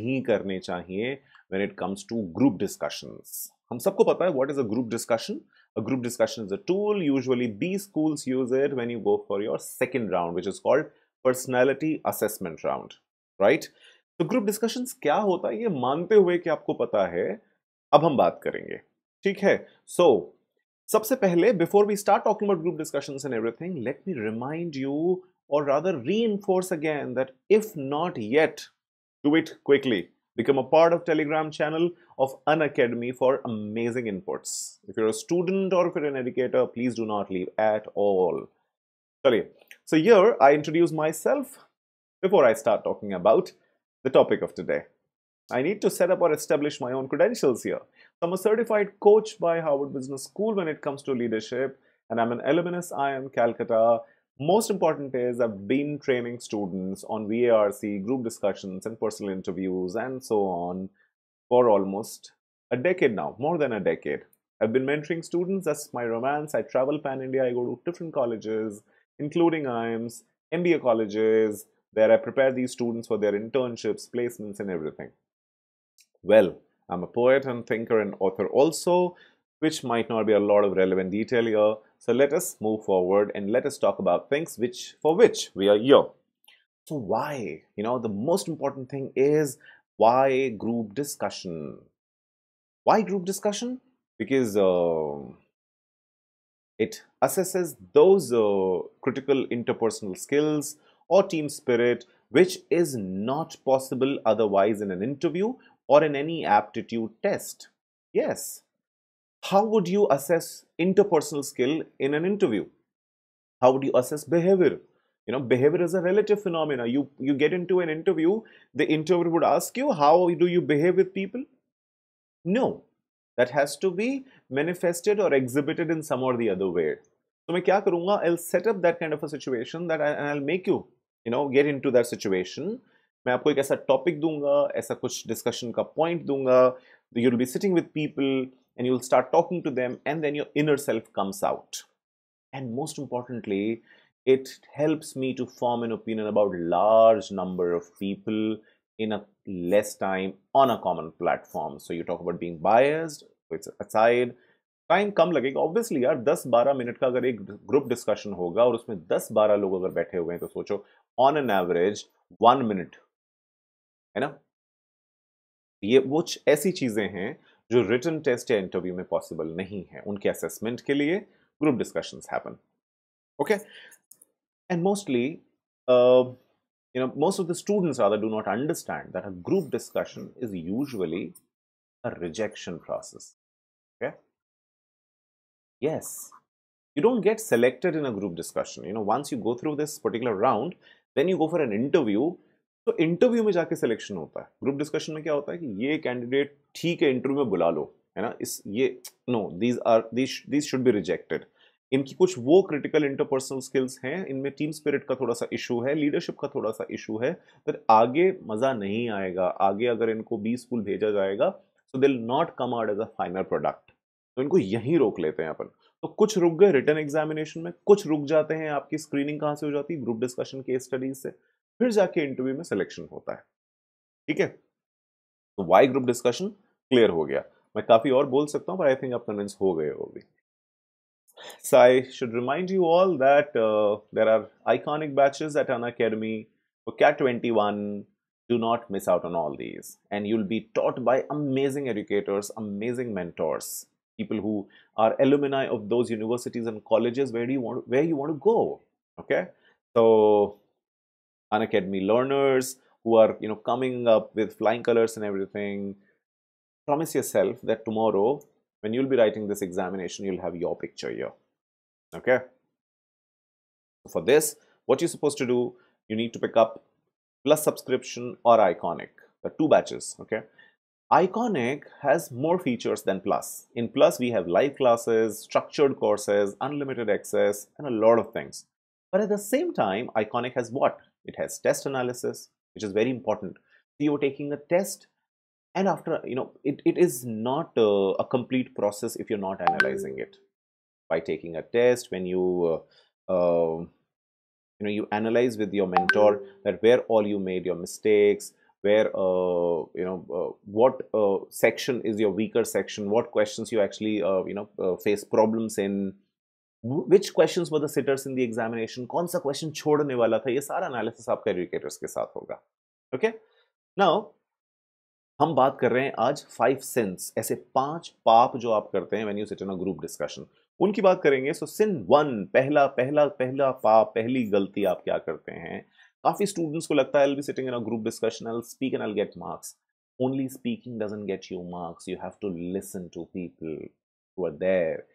नहीं करने चाहिए when it comes to group discussions हम सबको पता है what is a group discussion a group discussion is a tool usually B schools use it when you go for your second round which is called personality assessment round right तो group discussions क्या होता है ये मानते हुए कि आपको पता है अब हम बात करेंगे ठीक है सो so, सबसे पहले before we start talking about group discussions and everything let me remind you or rather reinforce again that if not yet Do it quickly. Become a part of Telegram channel of An Academy for amazing inputs. If you're a student or if you're an educator, please do not leave at all. So here I introduce myself before I start talking about the topic of today. I need to set up or establish my own credentials here. I'm a certified coach by Harvard Business School when it comes to leadership and I'm an alumnus I am Calcutta most important is I've been training students on VARC, group discussions, and personal interviews, and so on for almost a decade now, more than a decade. I've been mentoring students as my romance. I travel pan India. I go to different colleges, including IIMs, MBA colleges, where I prepare these students for their internships, placements, and everything. Well, I'm a poet and thinker and author also, which might not be a lot of relevant detail here, so let us move forward and let us talk about things which for which we are here. So why? You know, the most important thing is why group discussion? Why group discussion? Because uh, it assesses those uh, critical interpersonal skills or team spirit which is not possible otherwise in an interview or in any aptitude test. Yes, how would you assess interpersonal skill in an interview? How would you assess behavior? You know, behavior is a relative phenomena. You, you get into an interview, the interviewer would ask you, how do you behave with people? No, that has to be manifested or exhibited in some or the other way. So, म kya क्या करूँगा? I'll set up that kind of a situation that I, and I'll make you, you know, get into that situation. मैं आपको एक topic dunga, दूंगा, ऐसा kuch discussion ka point dunga. दूंगा. You'll be sitting with people and you'll start talking to them and then your inner self comes out and most importantly it helps me to form an opinion about large number of people in a less time on a common platform so you talk about being biased it's aside time कम लगेगा obviously यार 10-12 minute का अगर एक group discussion होगा और उसमें 10-12 लोग अगर बैठे हुए हैं तो सोचो on an average one minute है ना ये ऐसी चीज़ें हैं जो रिटर्न टेस्ट या इंटरव्यू में पॉसिबल नहीं है उनके असेसमेंट के लिए group discussion happen okay and mostly you know most of the students rather do not understand that a group discussion is usually a rejection process okay yes you don't get selected in a group discussion you know once you go through this particular round then you go for an interview तो interview में जाके selection होता है group discussion में क्या होता है कि ये कैंडिडेट ठीक है इंटरव्यू में बुला लो है ना इस ये no these are these should be rejected इनकी कुछ वो क्रिटिकल इंटरपर्सनल स्किल्स हैं इनमें टीम स्पिरिट का थोड़ा सा इशू है लीडरशिप का थोड़ा सा इशू है फिर आगे मज़ा नहीं आएगा आगे अगर इनको बी स्कूल भेजा जाएगा so they'll not come out as a final product तो इनको यहीं रोक लेते हैं अपन तो कुछ रुक गए रिटर्न एग्जामिनेशन में कुछ रुक जाते हैं आपकी स्क्रीनिंग कहाँ से हो जाती है ग्रुप डिस्कशन केस स्टडीज से फिर जाके इंटरव्यू में सिलेक्शन होता है ठीक है तो वाई ग्रुप डिस्कशन क्लियर हो गया मैं काफ़ी और बोल सकता हूं पर आई थिंक आप कन्विंस हो गए हो भी So I should remind you all that uh, there are iconic batches at an academy for CAT 21. Do not miss out on all these. And you'll be taught by amazing educators, amazing mentors, people who are alumni of those universities and colleges where do you want where you want to go. Okay. So academy learners who are, you know, coming up with flying colors and everything, promise yourself that tomorrow when you'll be writing this examination, you'll have your picture here. Okay. For this, what you're supposed to do, you need to pick up plus subscription or iconic, the two batches. Okay. Iconic has more features than Plus. In Plus, we have live classes, structured courses, unlimited access, and a lot of things. But at the same time, Iconic has what? It has test analysis, which is very important. So you're taking a test and after, you know, it, it is not uh, a complete process if you're not analyzing it. By taking a test, when you, uh, uh, you know, you analyze with your mentor that where all you made your mistakes, where uh, you know uh, what uh, section is your weaker section what questions you actually uh, you know uh, face problems in which question were the sitters in the examination कौन सा question छोड़ने वाला था ये सारा analysis आपका educators के साथ होगा ओके okay? नाउ हम बात कर रहे हैं आज फाइव सिंस ऐसे पांच पाप जो आप करते हैं when you sit in a group discussion उनकी बात करेंगे सो सिन वन पहला पहला पहला पाप पहली गलती आप क्या करते हैं काफी स्टूडेंट्स को लगता है be sitting in a group discussion I speak and I get marks only speaking doesn't get you marks you have to listen to people who are there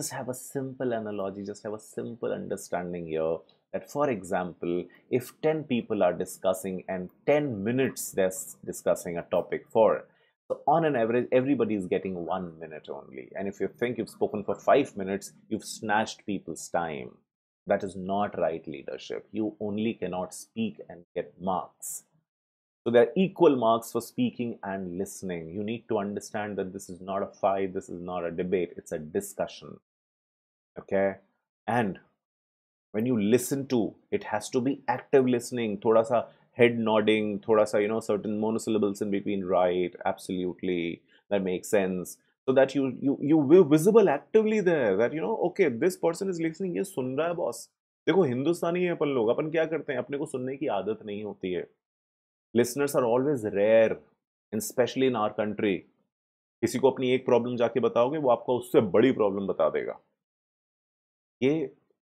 just have a simple analogy, just have a simple understanding here that for example, if 10 people are discussing and 10 minutes they're discussing a topic for, so on an average, everybody is getting one minute only. And if you think you've spoken for five minutes, you've snatched people's time. That is not right leadership. You only cannot speak and get marks. So there are equal marks for speaking and listening. You need to understand that this is not a fight, this is not a debate, it's a discussion. okay and when you listen to it has to be active listening thoda sa head nodding thoda sa you know certain monosyllables in between right absolutely that makes sense so that you you you will visible actively there that you know okay this person is listening ye sun raha hai boss देखो हिंदुस्तानी है अपन लोग अपन क्या करते हैं अपने को सुनने की आदत नहीं होती है listeners are always rare and specially in our country किसी को अपनी एक प्रॉब्लम जाके बताओगे वो आपको उससे बड़ी प्रॉब्लम बता देगा ये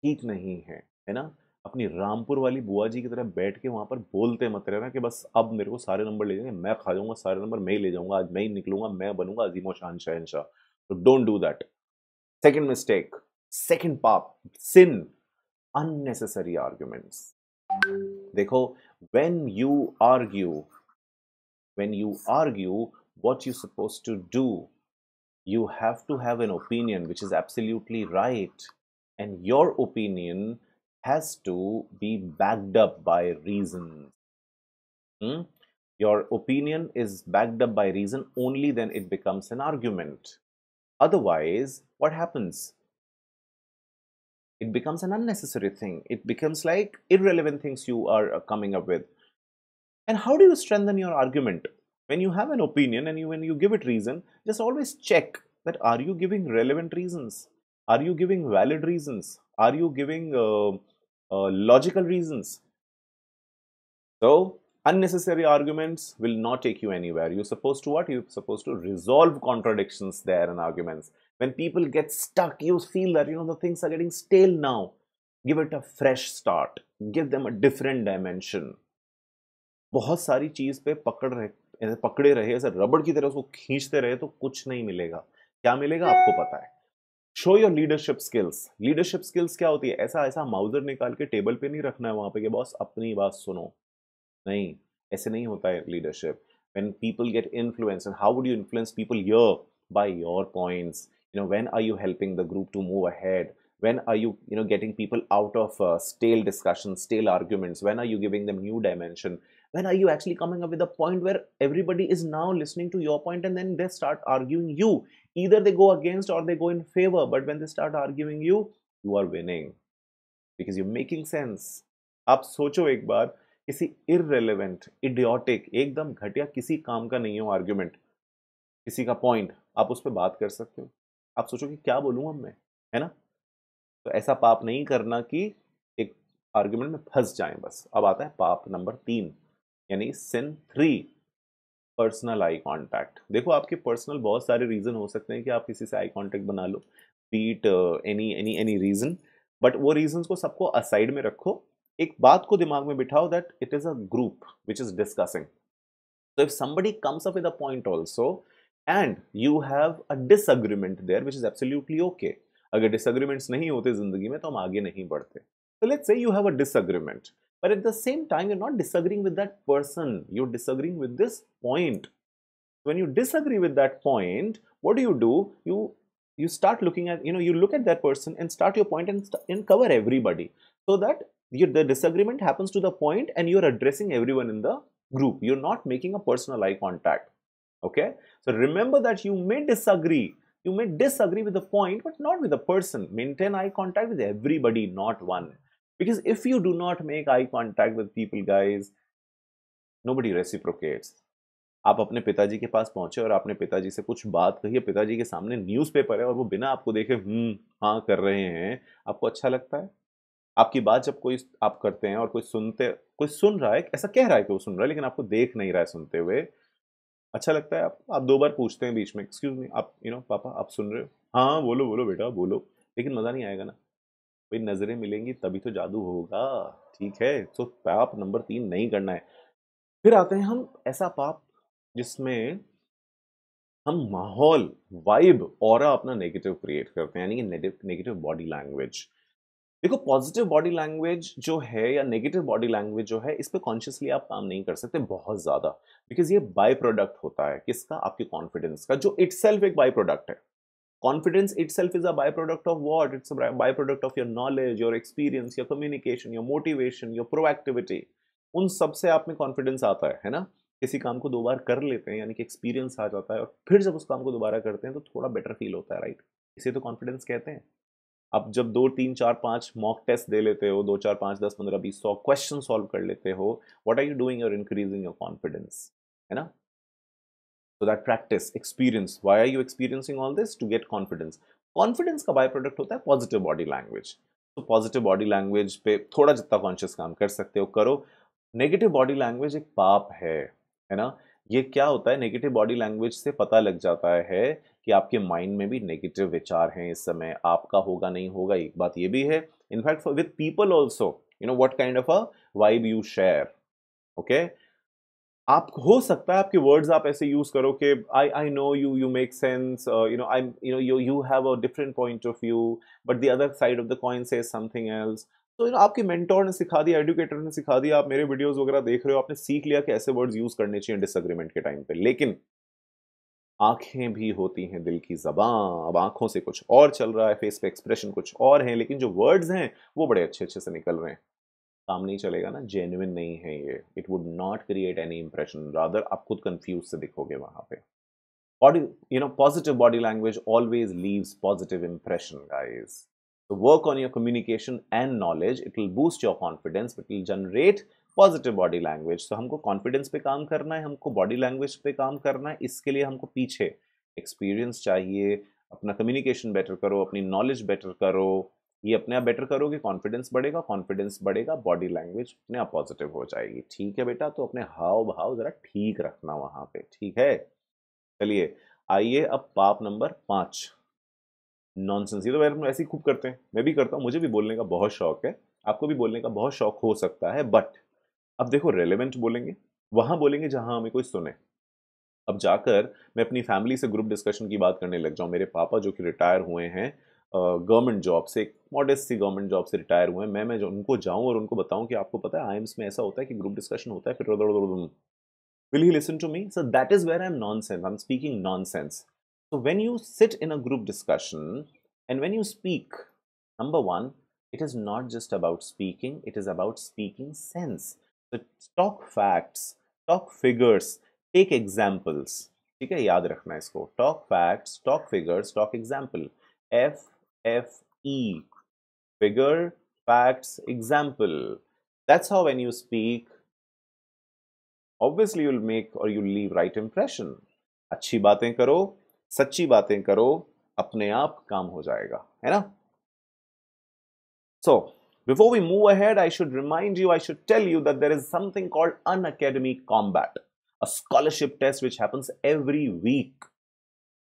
ठीक नहीं है है ना अपनी रामपुर वाली बुआ जी की तरह बैठ के वहाँ पर बोलते मत रहना कि बस अब मेरे को सारे नंबर ले जाएंगे मैं खा जाऊँगा सारे नंबर मैं ही ले जाऊँगा आज मैं ही निकलूंगा मैं बनूंगा अजीमो शान शहनशाह तो don't do that second mistake second पाप सिन अननेसेसरी आर्ग्यूमेंट्स देखो when you argue when you argue what you suppose to do you have to have an opinion which is absolutely right and your opinion has to be backed up by reason. Hmm? Your opinion is backed up by reason only then it becomes an argument. Otherwise, what happens? It becomes an unnecessary thing. It becomes like irrelevant things you are uh, coming up with. And how do you strengthen your argument? When you have an opinion and you, when you give it reason, just always check that are you giving relevant reasons? Are you giving valid reason are you giving logical reasons तो unnecessary argument will not take you anywhere you suppose to what you suppose to resolve contradiction there an arguments when people get stuck you feel that you know they are getting stale now give it a fresh start give them a different dimension बहुत सारी चीज पे पकड़ रहे पकड़े रहे ऐसे रबड़ की तरह उसको खींचते रहे तो कुछ नहीं मिलेगा क्या मिलेगा आपको पता है show your leadership skills leadership skills क्या होती है ऐसा ऐसा माउजर निकाल के टेबल पे नहीं रखना है वहां पे कि बॉस अपनी बात सुनो नहीं ऐसे नहीं होता है leadership when people get influence and how do you influence people yeah by your points you know when are you helping the group to move ahead when are you you know getting people out of stale discussion stale arguments when are you giving them new dimension when are you actually coming up with a point where everybody is now listening to your point and then they start arguing you either they go against or they go in favor but when they start arguing you you are winning because you're making sense आप सोचो एक बार किसी irrelevant idiotic एकदम घटिया किसी काम का नहीं हो आर्ग्यूमेंट किसी का पॉइंट आप उस पर बात कर सकते हो आप सोचो कि क्या बोलूँ अब मैं है ना तो ऐसा पाप नहीं करना कि एक आर्ग्यूमेंट में फंस जाए बस अब आता है पाप नंबर तीन यानी sin three personal eye contact देखो आपके पर्सनल बहुत सारे रीज़न हो सकते हैं कि आप किसी से आई कांटेक्ट बना लो be it any any any reason but वो रीजन को सबको असाइड में रखो एक बात को दिमाग में बिठाओ that it is a group which is discussing so if somebody comes up with a point also and you have a disagreement there which is absolutely okay अगर disagreements नहीं होते ज़िंदगी में तो हम आगे नहीं बढ़ते So let's say you have a disagreement. But at the same time, you're not disagreeing with that person, you're disagreeing with this point. When you disagree with that point, what do you do? You you start looking at, you know, you look at that person and start your point and, and cover everybody so that you, the disagreement happens to the point and you're addressing everyone in the group. You're not making a personal eye contact. Okay. So remember that you may disagree. You may disagree with the point, but not with the person. Maintain eye contact with everybody, not one. because if you do not make eye contact with people guys nobody reciprocates आप अपने पिताजी के पास पहुंचे और आपने पिताजी से कुछ बात कही है पिताजी के सामने न्यूज़पेपर है और वो बिना आपको देखे हम्म हाँ कर रहे हैं आपको अच्छा लगता है आपकी बात जब कोई आप करते हैं और कोई सुनते कोई सुन रहा है ऐसा कह रहा है कि वो सुन रहा है लेकिन आपको देख नहीं रहा है सुनते हुए अच्छा लगता है आपको आप दो बार पूछते हैं बीच में एक्सक्यूज मी आप यू you नो know, पापा आप सुन रहे हो हाँ बोलो बोलो बेटा बोलो लेकिन मज़ा नहीं आएगा ना भाई नज़रें मिलेंगी तभी तो जादू होगा ठीक है तो पाप नंबर तीन नहीं करना है फिर आते हैं हम ऐसा पाप जिसमें हम माहौल वाइब और अपना नेगेटिव क्रिएट करते हैं यानी कि नेगेटिव बॉडी लैंग्वेज देखो पॉजिटिव बॉडी लैंग्वेज जो है या नेगेटिव बॉडी लैंग्वेज जो है इस पर कॉन्शियसली आप काम नहीं कर सकते बहुत ज़्यादा बिकॉज ये बाई प्रोडक्ट होता है किसका आपके कॉन्फिडेंस का जो इट एक बाई प्रोडक्ट है confidence itself is a byproduct of what it's a byproduct of your knowledge your experience your communication your motivation your proactivity उन सब से आप में कॉन्फिडेंस आता है है ना किसी काम को दो बार कर लेते हैं यानी कि एक्सपीरियंस आ जाता है और फिर जब उस काम को दोबारा करते हैं तो थोड़ा बेटर फील होता है राइट इसे तो कॉन्फिडेंस कहते हैं आप जब दो तीन चार पाँच मॉक टेस्ट दे लेते हो दो चार पाँच दस पंद्रह बीस सौ क्वेश्चन सॉल्व कर लेते हो what are you doing your increasing your confidence है ना so that practice experience why are you experiencing all this to get confidence confidence का बाय प्रोडक्ट होता है पॉजिटिव बॉडी लैंग्वेज तो पॉजिटिव बॉडी लैंग्वेज पे थोड़ा जितना कॉन्शियस काम कर सकते हो करो नेगेटिव बॉडी लैंग्वेज एक पाप है है ना ये क्या होता है नेगेटिव बॉडी लैंग्वेज से पता लग जाता है कि आपके माइंड में भी नेगेटिव विचार हैं इस समय आपका होगा नहीं होगा एक बात ये भी है in fact with people also you know what kind of a vibe you share okay okay? आप हो सकता है आपके वर्ड्स आप ऐसे यूज करो कि I I know you you make sense you know I you know you you have a different point of view but the other side of the coin say something else तो you know आपके mentor ने सिखा दिया educator ने सिखा दिया आप मेरे वीडियोस वगैरह देख रहे हो आपने सीख लिया कि ऐसे वर्ड्स यूज करने चाहिए डिसएग्रीमेंट के टाइम पे लेकिन आंखें भी होती हैं दिल की जबान अब आंखों से कुछ और चल रहा है फेस पे एक्सप्रेशन कुछ और हैं लेकिन जो वर्ड्स हैं वो बड़े अच्छे अच्छे से निकल रहे हैं काम नहीं चलेगा ना जेन्यून नहीं है ये it would not create any impression rather आप खुद कंफ्यूज से दिखोगे वहाँ पे body you know positive body language always leaves positive impression guys So work on your communication and knowledge. It will boost your confidence. It will positive body language तो हमको confidence पे काम करना है हमको बॉडी लैंग्वेज पे काम करना है इसके लिए हमको पीछे एक्सपीरियंस चाहिए अपना कम्युनिकेशन बेटर करो अपनी नॉलेज बेटर करो ये अपने आप बेटर करोगे कॉन्फिडेंस बढ़ेगा कॉन्फिडेंस बढ़ेगा बॉडी लैंग्वेज अपने आप पॉजिटिव हो जाएगी ठीक है बेटा तो अपने हाव भाव जरा ठीक रखना वहां पे ठीक है चलिए आइए अब पाप नंबर पांच नॉनसेंस ये तो मैडम ऐसे ही खूब करते हैं मैं भी करता हूं मुझे भी बोलने का बहुत शौक है आपको भी बोलने का बहुत शौक हो सकता है बट अब देखो रेलिवेंट बोलेंगे वहां बोलेंगे जहां हमें कोई सुने अब जाकर मैं अपनी फैमिली से ग्रुप डिस्कशन की बात करने लग जाऊं मेरे पापा जो कि रिटायर हुए हैं गवर्नमेंट जॉब से मॉडेस्ट सी गवर्नमेंट जॉब से रिटायर हुए हैं मैं मैं उनको जाऊँ और उनको बताऊँ कि आपको पता है आई में ऐसा होता है कि ग्रुप डिस्कशन होता है फिर will he listen to me so that is where I am nonsense I am speaking nonsense So when you sit in a group discussion and when you speak number one it is not just about speaking it is about speaking sense talk facts talk figures take examples ठीक है याद रखना इसको talk facts talk figures talk example F F E figure, facts, example. That's how when you speak, obviously you'll make or you'll leave right impression. अच्छी बातें करो, सच्ची बातें करो, अपने आप काम हो जाएगा, है ना? So, before we move ahead, I should remind you, I should tell you that there is something called Unacademy Combat, a scholarship test which happens every week.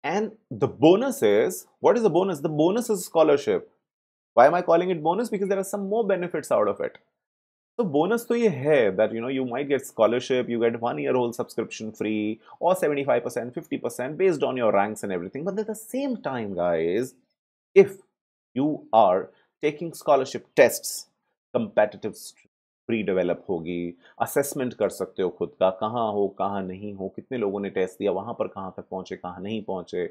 And the bonus is, what is the bonus? The bonus is scholarship. Why am I calling it bonus? Because there are some more benefits out of it. So bonus to ye hai that you know you might get scholarship, you get one year old subscription free or 75%, 50% based on your ranks and everything. But at the same time, guys, if you are taking scholarship tests, competitive pre develop होगी assessment कर सकते हो खुद का कहाँ हो कहाँ नहीं हो कितने लोगों ने टेस्ट दिया वहाँ पर कहाँ तक पहुँचे कहाँ नहीं पहुँचे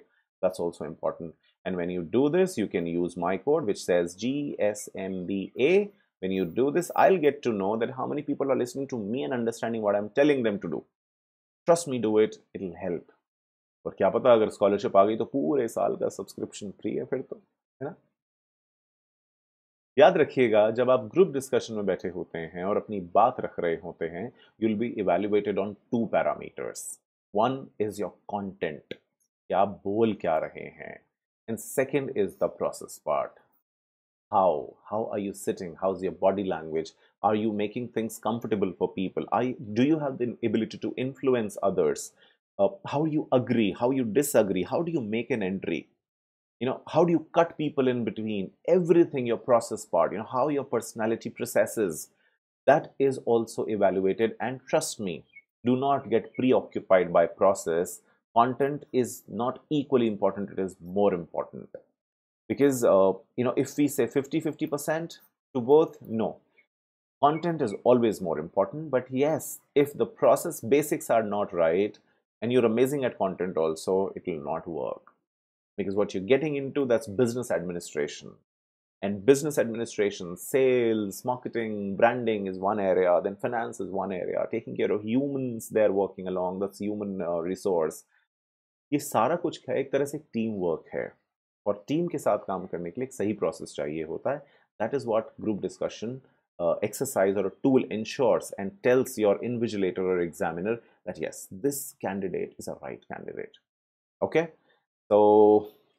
That's also important. And when you do this, you can use my code, which says GSMBA. When you do this, I'll get to know that how many people are listening to me and understanding what I'm telling them to do. Trust me, do it. It'll help. और क्या पता अगर scholarship आ गई तो पूरे साल का subscription free है फिर तो है ना याद रखिएगा जब आप ग्रुप डिस्कशन में बैठे होते हैं और अपनी बात रख रहे होते हैं you will be evaluated on two parameters one is your content क्या बोल क्या रहे हैं and second is the process part how how are you sitting how's your body language are you making things comfortable for people I, do you have the ability to influence others uh, how you agree how you disagree how do you make an entry you know how do you cut people in between everything your process part you know how your personality processes that is also evaluated and trust me do not get preoccupied by process content is not equally important, it is more important. Because, uh, you know, if we say 50-50% to both, no. Content is always more important, but yes, if the process basics are not right and you're amazing at content also, it will not work. Because what you're getting into, that's business administration. And business administration, sales, marketing, branding is one area, then finance is one area, taking care of humans they're working along, that's human uh, resource, ये सारा कुछ है एक तरह से team work है और team के साथ काम करने के लिए एक सही प्रोसेस चाहिए होता है that is what group discussion exercise और tool ensures and tells your invigilator और examiner that yes this candidate is a right candidate okay तो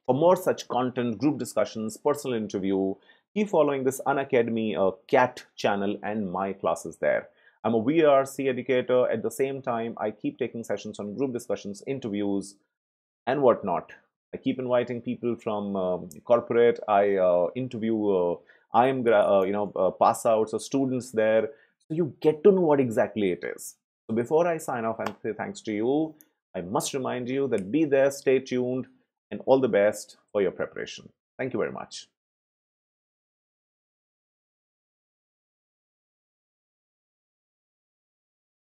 for more such content group discussion personal interview की following this Unacademy CAT channel and my classes there I'm a VRC educator. At the same time, I keep taking sessions on group discussions, interviews. and whatnot. I keep inviting people from um, corporate. I uh, interview uh, I am uh, you know uh, pass outs or students there, so you get to know what exactly it is. So before I sign off and say thanks to you, I must remind you that be there, stay tuned, and all the best for your preparation. Thank you very much.